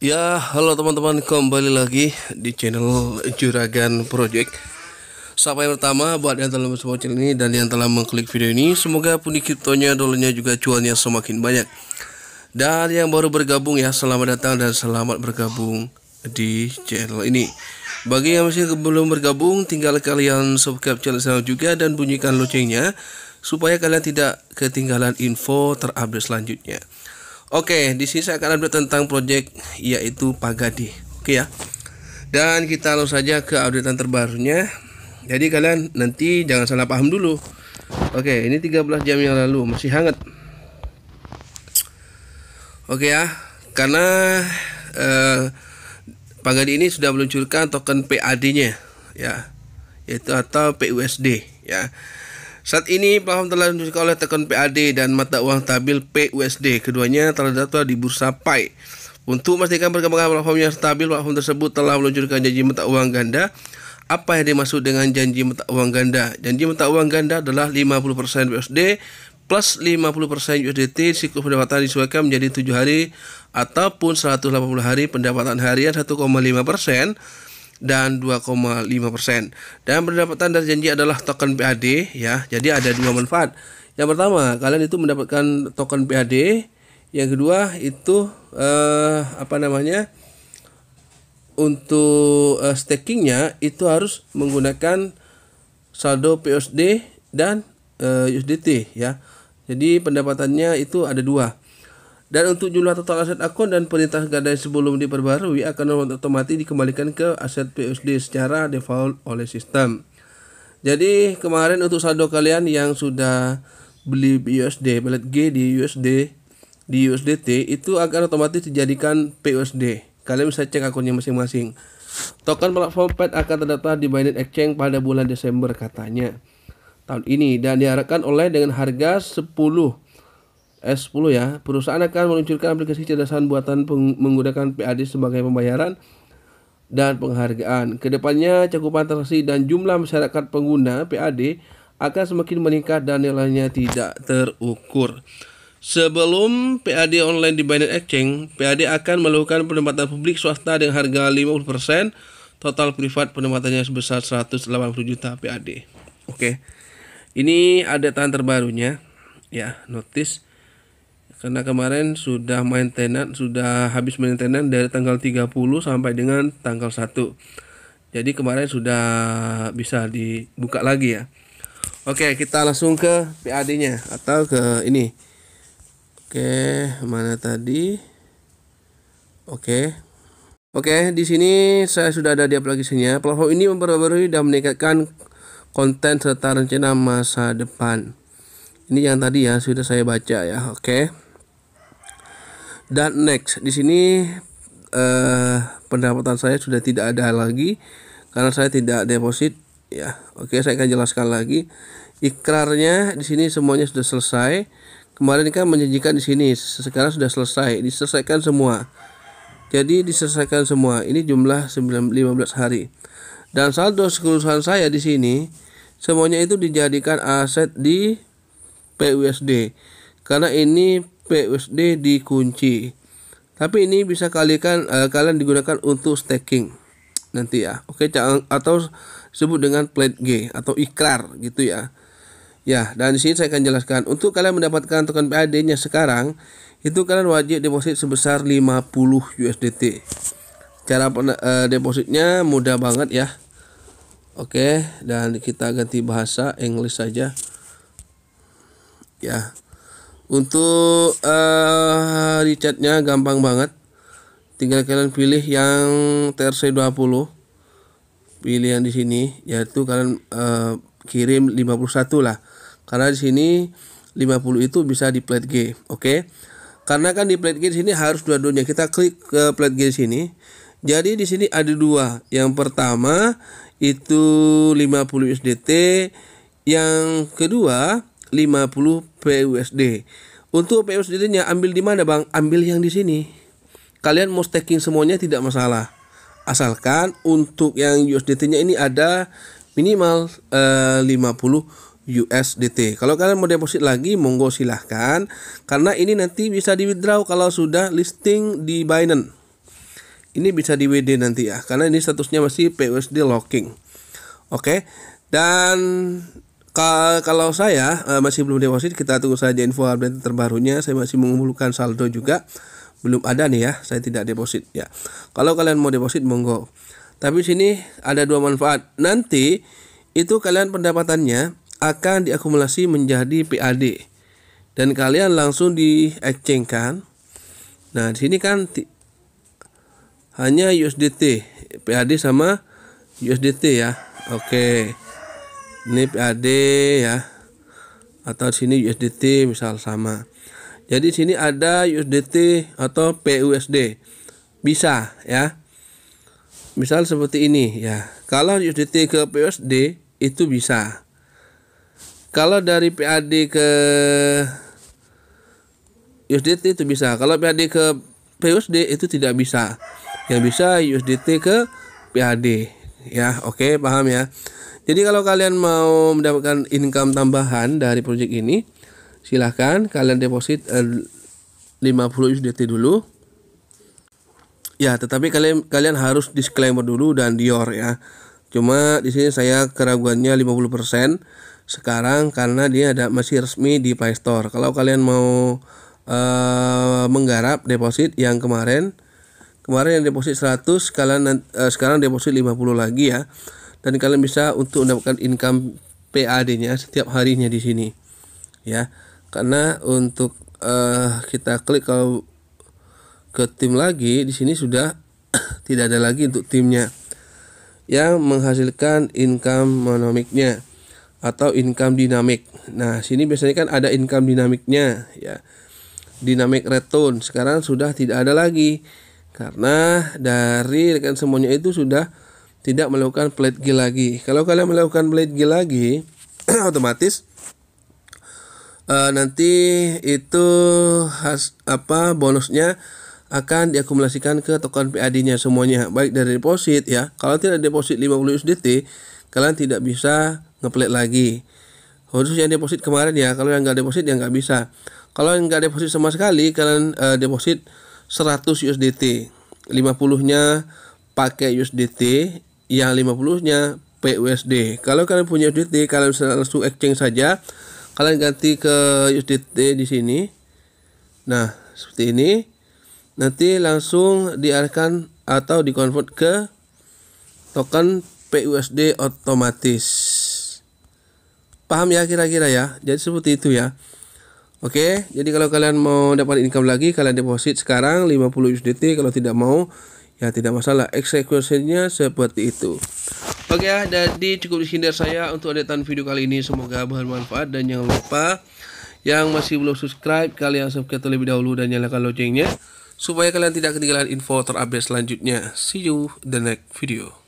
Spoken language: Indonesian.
Ya, halo teman-teman, kembali lagi di channel Juragan Project. Sampai pertama buat yang telah menonton channel ini dan yang telah mengklik video ini, semoga pundi kriptonya, dolarnya juga cuannya semakin banyak. Dan yang baru bergabung ya, selamat datang dan selamat bergabung di channel ini. Bagi yang masih belum bergabung, tinggal kalian subscribe channel saya juga dan bunyikan loncengnya supaya kalian tidak ketinggalan info terupdate selanjutnya. Oke, di sini saya akan update tentang project yaitu Pagadi. Oke ya. Dan kita langsung saja ke updatean terbarunya. Jadi kalian nanti jangan salah paham dulu. Oke, ini 13 jam yang lalu masih hangat. Oke ya, karena eh, Pagadi ini sudah meluncurkan token PAD-nya ya, yaitu atau PUSD ya. Saat ini paham telah diluncurkan oleh tekan PAD dan mata uang stabil PUSD. Keduanya telah terdaftar di Bursa Pai. Untuk memastikan perkembangan platform yang stabil, platform tersebut telah meluncurkan janji mata uang ganda. Apa yang dimaksud dengan janji mata uang ganda? Janji mata uang ganda adalah 50% PUSD plus 50% USDT siklus pendapatan disesuaikan menjadi 7 hari ataupun 180 hari pendapatan harian 1,5% persen dan 2,5 persen. Dan pendapatan dari janji adalah token PAD ya. Jadi ada dua manfaat. Yang pertama kalian itu mendapatkan token PAD. Yang kedua itu eh, apa namanya? Untuk eh, stakingnya itu harus menggunakan saldo PSD dan eh, USDT ya. Jadi pendapatannya itu ada dua. Dan untuk jumlah total aset akun dan perintah gadai sebelum diperbarui akan otomatis dikembalikan ke aset PUSD secara default oleh sistem. Jadi kemarin untuk saldo kalian yang sudah beli USD, belet G di USD, di USDT itu akan otomatis dijadikan PUSD. Kalian bisa cek akunnya masing-masing. Token platform Pet akan terdaftar di Binance Exchange pada bulan Desember katanya tahun ini dan diharapkan oleh dengan harga 10 S10 ya. Perusahaan akan meluncurkan aplikasi cerdasan buatan menggunakan PAD sebagai pembayaran dan penghargaan. Kedepannya cakupan transaksi dan jumlah masyarakat pengguna PAD akan semakin meningkat dan nilainya tidak terukur. Sebelum PAD online di Binance Exchange, PAD akan melakukan penempatan publik swasta dengan harga 50%, total privat penempatannya sebesar 180 juta PAD. Oke. Ini ada tahan terbarunya ya, notice karena kemarin sudah maintenance sudah habis maintenance dari tanggal 30 sampai dengan tanggal 1 jadi kemarin sudah bisa dibuka lagi ya Oke kita langsung ke PAD nya atau ke ini Oke mana tadi Oke Oke, di sini saya sudah ada di aplikasinya. Platform ini memperbarui dan meningkatkan konten serta rencana masa depan. Ini yang tadi ya sudah saya baca ya. Oke dan next di sini eh, pendapatan saya sudah tidak ada lagi karena saya tidak deposit ya oke saya akan jelaskan lagi ikrarnya di sini semuanya sudah selesai kemarin kan menjanjikan di sini sekarang sudah selesai diselesaikan semua jadi diselesaikan semua ini jumlah 15 hari dan saldo sekurusan saya di sini semuanya itu dijadikan aset di PUSD karena ini USD dikunci. Tapi ini bisa kalikan uh, kalian digunakan untuk staking nanti ya. Oke, atau sebut dengan plate G atau ikrar gitu ya. Ya, dan di sini saya akan jelaskan untuk kalian mendapatkan token PAD-nya sekarang itu kalian wajib deposit sebesar 50 USDT. Cara uh, depositnya mudah banget ya. Oke, dan kita ganti bahasa English saja. Ya. Untuk uh, eh, richardnya gampang banget. Tinggal kalian pilih yang TRC20 pilihan di sini yaitu kalian uh, kirim 51 lah. Karena di sini 50 itu bisa di plate G, oke? Okay? Karena kan di plate G di sini harus dua-duanya. Kita klik ke plate G di sini. Jadi di sini ada dua. Yang pertama itu 50 sdt, yang kedua 50 PUSD. Untuk PUSD-nya ambil di mana, Bang? Ambil yang di sini. Kalian mau staking semuanya tidak masalah. Asalkan untuk yang USDT-nya ini ada minimal uh, 50 USDT. Kalau kalian mau deposit lagi monggo silahkan karena ini nanti bisa di withdraw kalau sudah listing di Binance. Ini bisa di WD nanti ya karena ini statusnya masih PUSD locking. Oke. Dan kalau saya eh, masih belum deposit, kita tunggu saja info update terbarunya. Saya masih mengumpulkan saldo juga. Belum ada nih ya, saya tidak deposit ya. Kalau kalian mau deposit monggo. Tapi sini ada dua manfaat. Nanti itu kalian pendapatannya akan diakumulasi menjadi PAD dan kalian langsung di exchange kan. Nah, di sini kan hanya USDT, PAD sama USDT ya. Oke. Okay. NIP AD ya atau sini USDT misal sama. Jadi sini ada USDT atau PUSD. Bisa ya. Misal seperti ini ya. Kalau USDT ke PUSD itu bisa. Kalau dari PAD ke USDT itu bisa. Kalau PAD ke PUSD itu tidak bisa. Yang bisa USDT ke PAD. Ya, oke, okay, paham ya. Jadi kalau kalian mau mendapatkan income tambahan dari project ini, silahkan kalian deposit eh, 50 USDT dulu. Ya, tetapi kalian kalian harus disclaimer dulu dan Dior ya. Cuma di sini saya keraguannya 50% sekarang karena dia ada masih resmi di Play Store. Kalau kalian mau eh, menggarap deposit yang kemarin kemarin yang deposit 100 kalian eh, sekarang deposit 50 lagi ya dan kalian bisa untuk mendapatkan income PAD-nya setiap harinya di sini ya karena untuk uh, kita klik kalau ke tim lagi di sini sudah tidak ada lagi untuk timnya yang menghasilkan income monomiknya atau income dinamik. Nah, sini biasanya kan ada income dinamiknya ya. Dinamik return sekarang sudah tidak ada lagi karena dari rekan semuanya itu sudah tidak melakukan pledge lagi. Kalau kalian melakukan pledge lagi, otomatis uh, nanti itu has, apa bonusnya akan diakumulasikan ke token PAD-nya semuanya baik dari deposit ya. Kalau tidak deposit 50 USDT, kalian tidak bisa ngeplate lagi. Khusus yang deposit kemarin ya, kalau yang nggak deposit ya nggak bisa. Kalau yang nggak deposit sama sekali, kalian uh, deposit 100 USDT. 50-nya pakai USDT, ya 50-nya PUSD. Kalau kalian punya USDT, kalian bisa langsung exchange saja. Kalian ganti ke USDT di sini. Nah, seperti ini. Nanti langsung diarahkan atau di-convert ke token PUSD otomatis. Paham ya kira-kira ya? Jadi seperti itu ya. Oke, jadi kalau kalian mau dapat income lagi, kalian deposit sekarang 50 USDT. Kalau tidak mau, ya tidak masalah eksekusinya seperti itu Oke ya, jadi cukup di dari saya untuk updatean video kali ini. Semoga bermanfaat dan jangan lupa yang masih belum subscribe, kalian subscribe terlebih dahulu dan nyalakan loncengnya supaya kalian tidak ketinggalan info terupdate selanjutnya. See you the next video.